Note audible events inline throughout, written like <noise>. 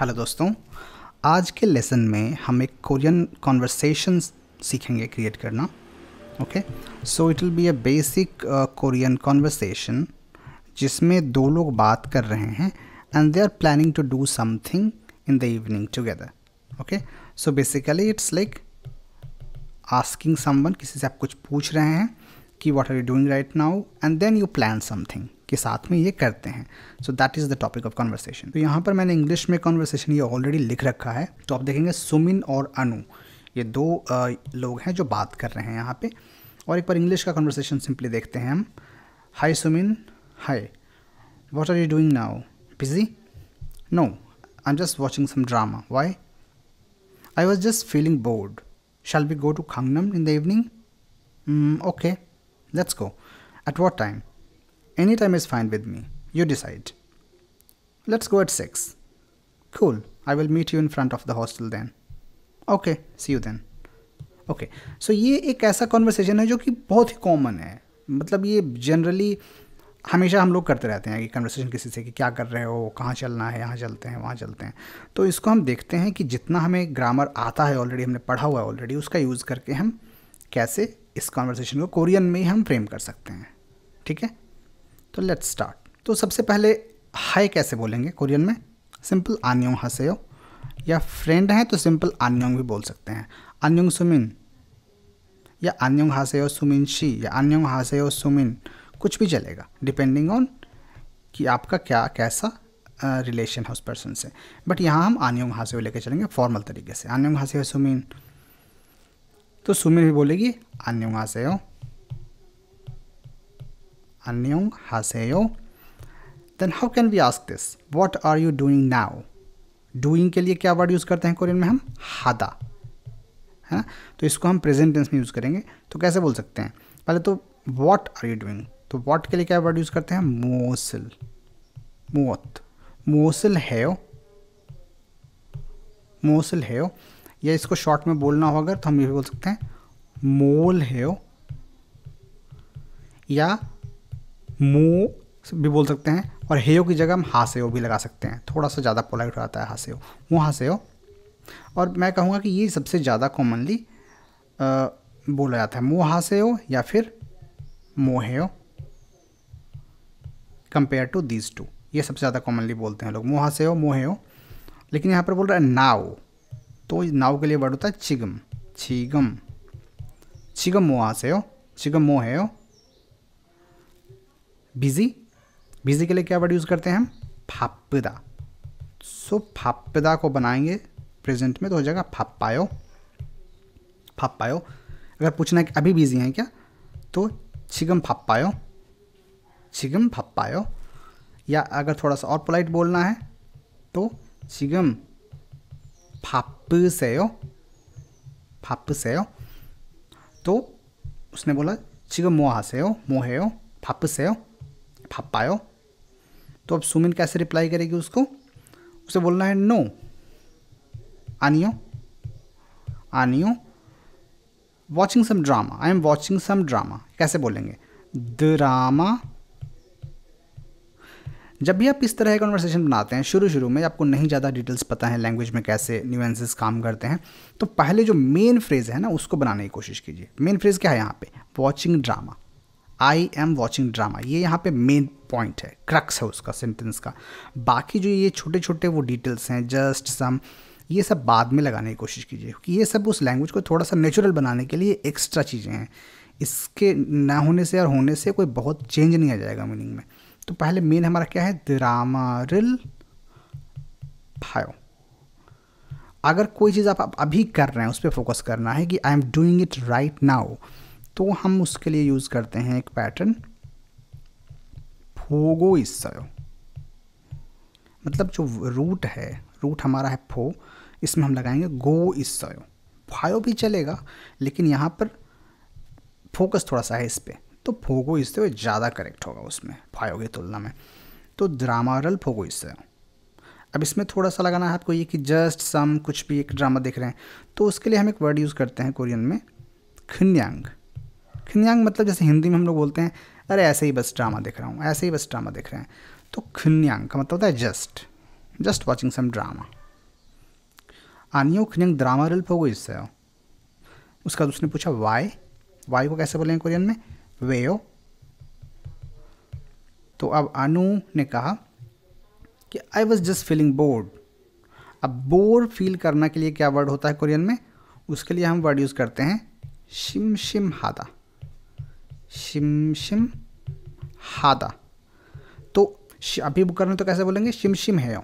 Hello दोस्तों आज के लेसन में हम एक कोरियन कॉन्वर्सेशन सीखेंगे क्रिएट करना okay so it will be a basic Korean conversation जिसमें दो लोग बात कर रहे हैं and they are planning to do something in the evening together okay so basically it's like asking someone किसी से आप कुछ पूछ रहे हैं कि what are you doing right now and then you plan something के साथ में ये करते हैं so that is the topic of conversation तो यहाँ पर मैंने इंग्लिश में कॉन्वर्सेशन ये ऑलरेडी लिख रखा है तो आप देखेंगे सुमिन और अनु ये दो आ, लोग हैं जो बात कर रहे हैं यहाँ पे और एक बार इंग्लिश का कॉन्वर्सेशन सिंपली देखते हैं हम hi Sumin hi what are you doing now busy no I am just watching some drama why I was just feeling bored shall we go to Gangnam in the evening okay let's go at what time Any time is fine with me. You decide. Let's go at 6. Cool. I will meet you in front of the hostel then. Okay, see you then. Okay so ये एक ऐसा conversation है जो कि बहुत ही common है मतलब ये जनरली हमेशा हम लोग करते रहते हैं कि कन्वर्सेशन किसी से कि क्या कर रहे हो कहाँ चलना है यहाँ चलते हैं वहाँ चलते हैं तो इसको हम देखते हैं कि जितना हमें ग्रामर आता है ऑलरेडी हमने पढ़ा हुआ है ऑलरेडी उसका यूज़ करके हम कैसे इस कॉन्वर्सेशन को कोरियन में ही हम फ्रेम कर सकते हैं ठीक है तो लेट्स स्टार्ट तो सबसे पहले हाय कैसे बोलेंगे कोरियन में सिंपल आन्योंग हसेयो या फ्रेंड हैं तो सिंपल आन्योंग भी बोल सकते हैं अन्योंग सुमिन या हासे हासेयो सुमिन शी या हासे हासेयो सुमिन कुछ भी चलेगा डिपेंडिंग ऑन कि आपका क्या कैसा रिलेशन है उस पर्सन से बट यहाँ हम आन्योंग हासेयो लेके चलेंगे फॉर्मल तरीके से आन्योंग हासेयो सुमिन तो सुमिन भी बोलेगी आन्योंग हासेयो 안녕 하세요. Then how can we ask this? What are you doing now? Doing के लिए क्या वर्ड यूज़ करते हैं कोरियन में हम हादा है ना तो इसको हम प्रेजेंट टेंस में यूज़ करेंगे तो कैसे बोल सकते हैं पहले तो वॉट आर यू डूइंग तो वॉट के लिए क्या वर्ड यूज़ करते हैं मोसिल मोत मोसिल है मोसल है या इसको शॉर्ट में बोलना हो अगर तो हम ये बोल सकते हैं मोल है या मुँह भी बोल सकते हैं और हेयो की जगह हम हासेओ भी लगा सकते हैं थोड़ा सा ज़्यादा पोलाइट रहता है हासेओ मो हासेओ और मैं कहूँगा कि ये सबसे ज़्यादा कॉमनली बोला जाता है मो हासेओ या फिर मोहेओ कंपेयर टू दीज टू ये सबसे ज़्यादा कॉमनली बोलते हैं लोग मुँह से हो मोहे हो लेकिन यहाँ पर बोल रहा है नाव तो नाव के लिए वर्ड होता है चिगम छिगम छिगम मोहा से हो छिगम मोहे हो बिजी बिजी के लिए क्या वर्ड यूज़ करते हैं हम फापदा सो फापदा को बनाएंगे प्रेजेंट में तो हो जाएगा फापायो फापायो अगर पूछना है कि अभी बिजी हैं क्या तो छिगम फापायो छिगम फापायो या अगर थोड़ा सा और पोलाइट बोलना है तो छिगम फाप सेयो फाप सेयो तो उसने बोला छिगम मोहा से हो मोहे हो फाप हो पायो तो अब सुमिन कैसे रिप्लाई करेगी उसको उसे बोलना है नो आनियो आनियो watching some drama I am watching some drama कैसे बोलेंगे ड्रामा जब भी आप इस तरह का कन्वर्सेशन बनाते हैं शुरू शुरू में आपको नहीं ज़्यादा डिटेल्स पता है लैंग्वेज में कैसे न्यूएंसेस काम करते हैं तो पहले जो मेन फ्रेज़ है ना उसको बनाने की कोशिश कीजिए मेन फ्रेज़ क्या है यहाँ पे watching drama I am watching drama ये यहाँ पे मेन पॉइंट है क्रक्स है उसका सेंटेंस का बाकी जो ये छोटे छोटे वो डिटेल्स हैं जस्ट सम ये सब बाद में लगाने की कोशिश कीजिए क्योंकि ये सब उस लैंग्वेज को थोड़ा सा नेचुरल बनाने के लिए एक्स्ट्रा चीज़ें हैं इसके ना होने से और होने से कोई बहुत चेंज नहीं आ जाएगा मीनिंग में तो पहले मेन हमारा क्या है द्रामारिल भायो अगर कोई चीज़ आप अभी कर रहे हैं उस पर फोकस करना है कि I am doing it right now तो हम उसके लिए यूज़ करते हैं एक पैटर्न फोगो इसयो मतलब जो रूट है रूट हमारा है फो इसमें हम लगाएंगे गो इसयो फायो भी चलेगा लेकिन यहाँ पर फोकस थोड़ा सा है इस पर तो फोगो इसयो ज़्यादा करेक्ट होगा उसमें फायो की तुलना में तो ड्रामारल फोगो इसयो अब इसमें थोड़ा सा लगाना है आपको ये कि जस्ट सम कुछ भी एक ड्रामा देख रहे हैं तो उसके लिए हम एक वर्ड यूज़ करते हैं कोरियन में खन्यांग खिनयांग मतलब जैसे हिंदी में हम लोग बोलते हैं अरे ऐसे ही बस ड्रामा देख रहा हूँ ऐसे ही बस ड्रामा देख रहे हैं तो खिनयांग का मतलब होता है just just watching some drama आनियो खिनयांग ड्रामा रिल्प हो गई इससे उसका उसने पूछा वाई वाई को कैसे बोलेंगे कोरियन में ओ तो अब अनु ने कहा कि I was just feeling bored अब बोर फील करना के लिए क्या वर्ड होता है कोरियन में उसके लिए हम वर्ड यूज़ करते हैं शिम शिम हादा शिमशिम हादा तो अभी बुक करने तो कैसे बोलेंगे शिमशिम है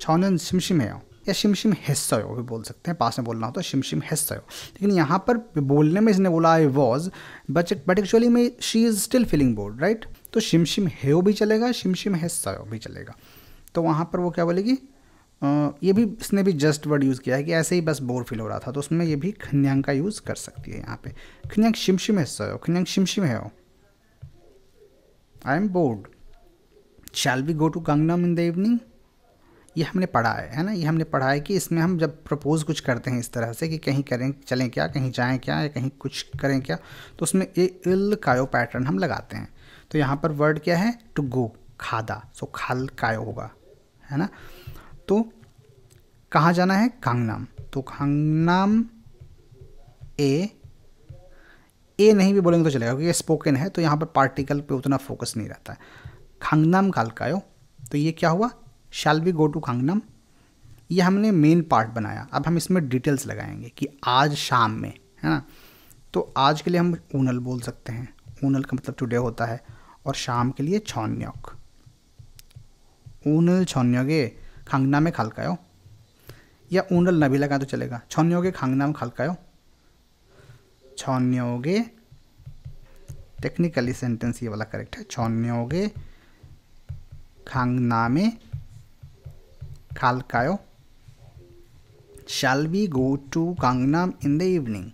छाउन शिमशिम है या शिमशिम हिस्सा भी बोल सकते हैं पास में बोलना हो तो शिमशिम हिस्सा हो लेकिन यहाँ पर बोलने में इसने बोला I was but but actually में she is still feeling bored right तो शिमशिम शिम हेओ भी चलेगा शिमशिम हिस्सा भी चलेगा तो वहाँ पर वो क्या बोलेगी ये भी इसने भी जस्ट वर्ड यूज़ किया है कि ऐसे ही बस बोर फील हो रहा था तो उसमें ये भी खन्यांग का यूज़ कर सकती है यहाँ पे खन्यांग शिमशिम है सो खन्यांग शिमशिम है I am bored shall we go to Gangnam in the evening ये हमने पढ़ा है है ना ये हमने पढ़ा है कि इसमें हम जब प्रपोज़ कुछ करते हैं इस तरह से कि कहीं करें चलें क्या कहीं जाएं क्या या कहीं कुछ करें क्या तो उसमें ये इल कायो पैटर्न हम लगाते हैं तो यहाँ पर वर्ड क्या है टू गो खादा सो खाल कायो होगा है ना तो कहाँ जाना है खांगनाम तो कांगनाम ए ए नहीं भी बोलेंगे तो चलेगा क्योंकि स्पोकन है तो यहाँ पर पार्टिकल पे उतना फोकस नहीं रहता है खांगनाम कालकायो तो ये क्या हुआ शाल वी गो टू खांगनाम ये हमने मेन पार्ट बनाया अब हम इसमें डिटेल्स लगाएंगे कि आज शाम में है ना तो आज के लिए हम ऊनल बोल सकते हैं ऊनल का मतलब टुडे होता है और शाम के लिए छौन्योक ऊनल छौन्योगे खांगना में खालकायो या ऊंडल न भी लगा तो चलेगा छौन्योगे खांगना में खालकायो छौन्योगे टेक्निकली सेंटेंस ये वाला करेक्ट है छौन्योगे खांगना में खालकायो shall we go to Gangnam in the evening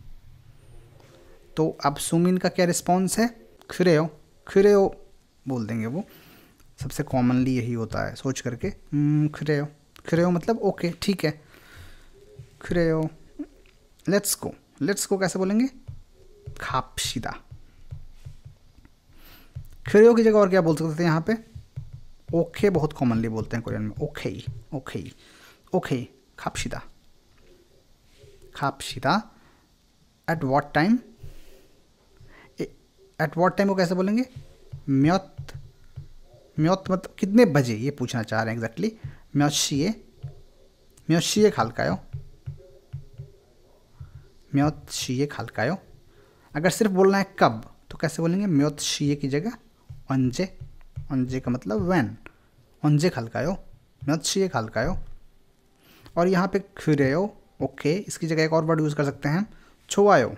तो अब सुमिन का क्या रिस्पॉन्स है खुरे हो खुरे हो बोल देंगे वो सबसे कॉमनली यही होता है सोच करके हम्म, खरेओ खरेओ मतलब ओके ठीक है खरेओ लेट्स गो लेट्स को कैसे बोलेंगे खापशीदा खरेओ की जगह और क्या बोल सकते थे यहाँ पे ओके बहुत कॉमनली बोलते हैं कोरियन में ओके ओके ओके खापशीदा खापशीदा at what time at what time वो कैसे बोलेंगे म्योत म्योत मतलब कितने बजे ये पूछना चाह रहे हैं एग्जैक्टली म्योशिए म्योशिए खालकायो म्योतशिए खालकायो अगर सिर्फ बोलना है कब तो कैसे बोलेंगे म्योत शीए की जगह ओंजे अंजे का मतलब वैन ओंजे खालकायो म्योतशिए खालकायो और यहाँ पे खुरेयो ओके इसकी जगह एक और वर्ड यूज़ कर सकते हैं छोआयो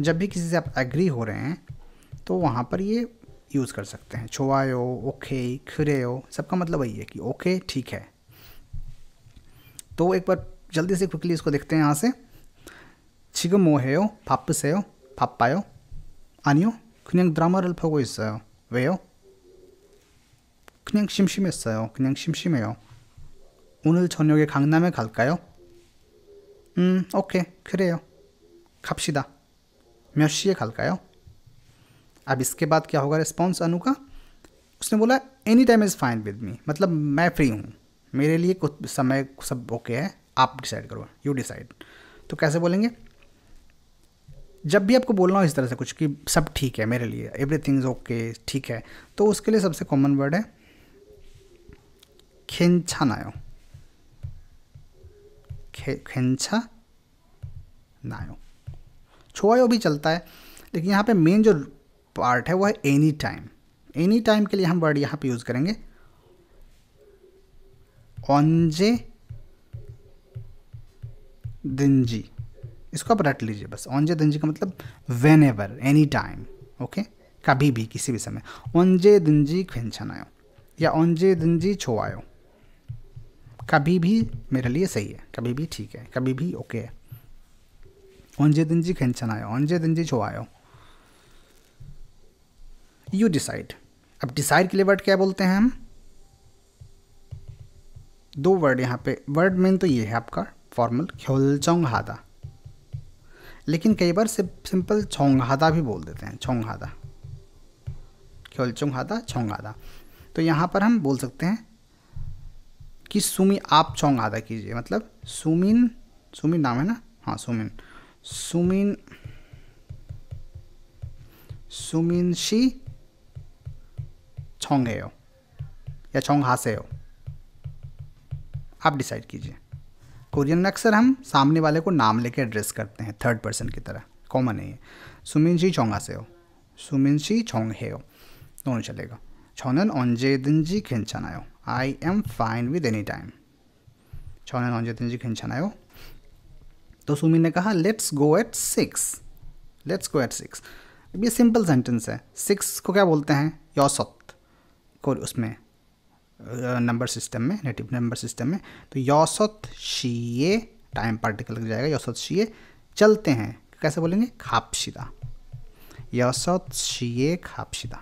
जब भी किसी से आप एग्री हो रहे हैं तो वहाँ पर ये यूज़ कर सकते हैं छोवायो ओके खरेयो सबका मतलब वही है कि ओके ठीक है तो एक बार जल्दी से क्विकली इसको देखते हैं यहाँ से 지금 뭐 해요? 바쁘세요? 바빠요? 아니요. 그냥 드라마를 보고 있어요. 왜요? 그냥 심심했어요. 그냥 심심해요. 오늘 저녁에 강남에 갈까요? 음, 오케이. 그래요. 갑시다. 몇 시에 갈까요? अब इसके बाद क्या होगा रिस्पॉन्स अनु का उसने बोला any time is fine with me मतलब मैं फ्री हूँ मेरे लिए कुछ समय सब ओके है आप डिसाइड करो यू डिसाइड तो कैसे बोलेंगे जब भी आपको बोलना हो इस तरह से कुछ कि सब ठीक है मेरे लिए एवरी थिंग इज़ ओके ठीक है तो उसके लिए सबसे कॉमन वर्ड है खेंछानायो नायो खेंछा नायो छोआयो भी चलता है लेकिन यहाँ पे मेन जो पार्ट है वो है एनी टाइम एनी टाइम के लिए हम वर्ड यहाँ पे यूज़ करेंगे ऑनजे दिनजी इसको आप रट लीजिए बस ऑनजे दिनजी का मतलब whenever any time okay कभी भी किसी भी समय ऑनजे दिनजी खेंचन आयो या ऑनजे दिनजी छो आयो कभी भी मेरे लिए सही है कभी भी ठीक है कभी भी ओके है ऑनजे दिनजी खेंचन आयो ऑनजे दिनजी छो आयो यू डिसाइड अब डिसाइड के लिए वर्ड क्या बोलते हैं हम दो वर्ड यहाँ पे वर्ड मेन तो ये है आपका फॉर्मल ख्योलचोंगहादा लेकिन कई बार सिंपल छोंगहादा भी बोल देते हैं छोंगहादा ख्योलचोंगहादा छोंगहादा तो यहाँ पर हम बोल सकते हैं कि सुमी आप छोंगहादा कीजिए मतलब सुमिन सुमिन नाम है ना हाँ सुमिन सुमिन सुमिन शी छोंगेयो या छोंग हासेयो आप डिसाइड कीजिए कोरियन में अक्सर हम सामने वाले को नाम लेके एड्रेस करते हैं थर्ड पर्सन की तरह कॉमन है ये सुमिन शी छोंगा से हो सुमिन शी छोंग हे हो दोनों चलेगा छोनन ओंजे दिन जी खिंचन आयो I am fine with any time छोनन ओंजे दिन जी खिंचन आयो तो सुमिन ने कहा let's go at six let's go at six अब ये सिंपल सेंटेंस है सिक्स को क्या बोलते हैं योसत को उसमें नंबर सिस्टम में नेटिव नंबर सिस्टम में तो यौसत शीए टाइम पार्टिकल लग जाएगा यौसत शीए चलते हैं कैसे बोलेंगे खापशिदा यौसत शीए खापशिदा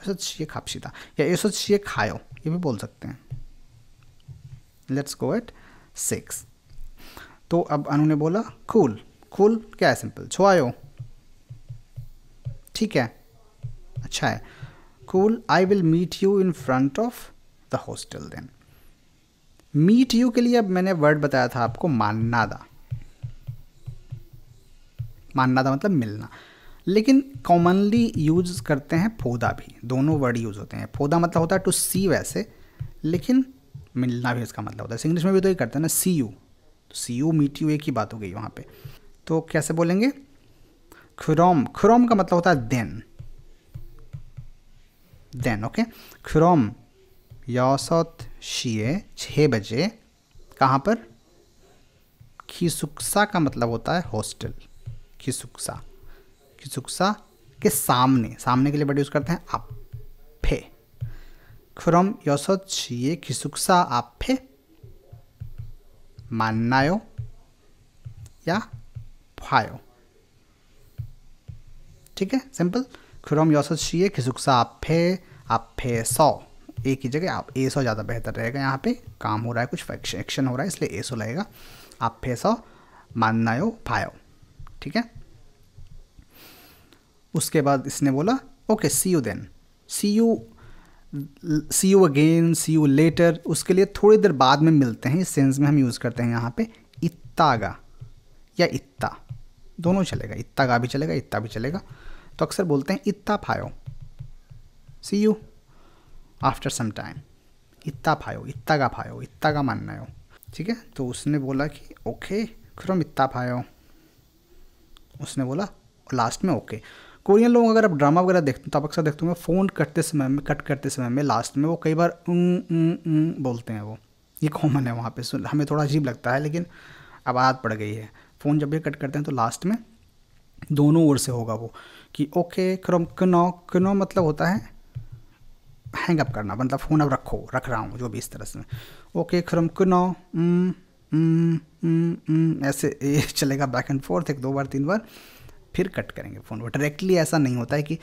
यौसत शीए खापशिदा या यौसत शीए खायो ये भी बोल सकते हैं लेट्स गो एट सिक्स तो अब अनु ने बोला कूल कूल क्या है सिंपल छुआयो ठीक है अच्छा है school, I will meet you in front of the hostel then. Meet you के लिए अब मैंने वर्ड बताया था आपको मानना दा मानना दा मतलब मिलना लेकिन कॉमनली यूज करते हैं फोदा भी दोनों वर्ड यूज होते हैं फोदा मतलब होता है टू सी वैसे लेकिन मिलना भी इसका मतलब होता है इंग्लिश में भी तो ये करते हैं ना सी यू तो सी यू मीट यू एक ही बात हो गई वहाँ पे तो कैसे बोलेंगे खुरोम खुरोम का मतलब होता है देन देन ओके फ्रॉम यौसत शिए छः बजे कहाँ पर खिसुक्सा का मतलब होता है हॉस्टल खिसुक्सा खिसुक्सा के सामने सामने के लिए बड़े यूज़ करते हैं आप फे फ्रॉम यौसत शिए खिसुक्सा आप फे मान्नायो या फायो ठीक है सिंपल क्रोमियोसिस खिसुकसा आपे आपे सौ ए की जगह आप ए सौ ज़्यादा बेहतर रहेगा यहाँ पे काम हो रहा है कुछ एक्शन हो रहा है इसलिए ए सौ लगेगा आप फे सौ माननायो फायो ठीक है उसके बाद इसने बोला okay see you then see you see you again see you later उसके लिए थोड़ी देर बाद में मिलते हैं इस सेंस में हम यूज़ करते हैं यहाँ पे इत्तागा या इत्ता दोनों चलेगा इत्तागा भी चलेगा इत्ता भी चलेगा तो अक्सर बोलते हैं इत्ता फायो see you after some time इत्ता फायो इत्ता का फायो इत्ता का मानना हो ठीक है तो उसने बोला कि ओके हम इत्ता फायो उसने बोला लास्ट में ओके कोरियन लोग अगर आप ड्रामा वगैरह देखते हैं तो आप अक्सर देखते होंगे फ़ोन करते समय में कट करते समय में लास्ट में वो कई बार उं, उं, उं, बोलते हैं वो ये कॉमन है वहाँ पे सुन हमें थोड़ा अजीब लगता है लेकिन अब आदत पड़ गई है फ़ोन जब भी कट करते हैं तो लास्ट में दोनों ओर से होगा वो कि ओके क्रोम कनो क्नो मतलब होता है हैंग अप करना मतलब फ़ोन अब रखो रख रहा हूँ जो भी इस तरह से ओके खरम कनो ऐसे ये <laughs> चलेगा बैक एंड फोर्थ एक दो बार तीन बार फिर कट करेंगे फ़ोन वो डायरेक्टली ऐसा नहीं होता है कि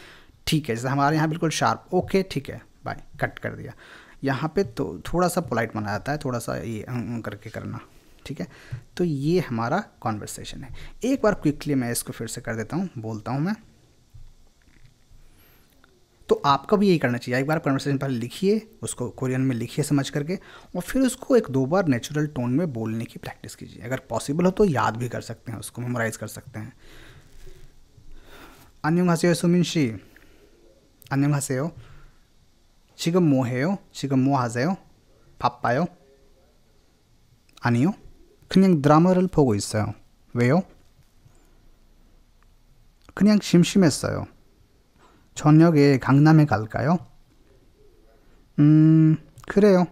ठीक है जैसे हमारे यहाँ बिल्कुल शार्प ओके ठीक है बाय कट कर दिया यहाँ पे तो थोड़ा सा पोलाइट माना जाता है थोड़ा सा ये mm, mm, करके करना ठीक है तो ये हमारा कॉन्वर्सेशन है एक बार क्विकली मैं इसको फिर से कर देता हूँ बोलता हूँ मैं तो आपका भी यही करना चाहिए एक बार कन्वर्सेशन पहले लिखिए उसको कोरियन में लिखिए समझ करके और फिर उसको एक दो बार नेचुरल टोन में बोलने की प्रैक्टिस कीजिए अगर पॉसिबल हो तो याद भी कर सकते हैं उसको मेमोराइज कर सकते हैं अन्यंग हसे 수민 씨. 안녕하세요. 지금 뭐 해요? 지금 뭐 하세요? 바빠요? 아니요. 그냥 드라마를 보고 있어요. 왜요? 그냥 심심했어요. 저녁에 강남에 갈까요? 음, 그래요.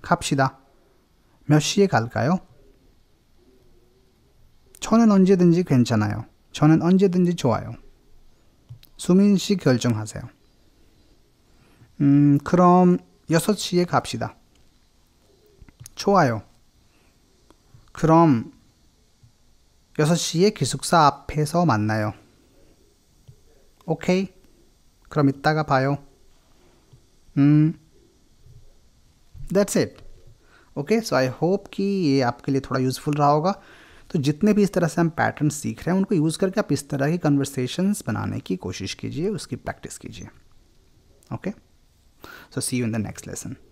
갑시다. 몇 시에 갈까요? 저는 언제든지 괜찮아요. 저는 언제든지 좋아요. 수민 씨 결정하세요. 음, 그럼 6시에 갑시다. 좋아요. 그럼 6시에 기숙사 앞에서 만나요. 오케이. 그럼 이따가 봐요. 음, that's it. Okay so I hope कि ये आपके लिए थोड़ा यूज़फुल रहा होगा तो जितने भी इस तरह से हम पैटर्न सीख रहे हैं उनको यूज़ करके आप इस तरह की कन्वर्सेशंस बनाने की कोशिश कीजिए उसकी प्रैक्टिस कीजिए okay so see you in the next lesson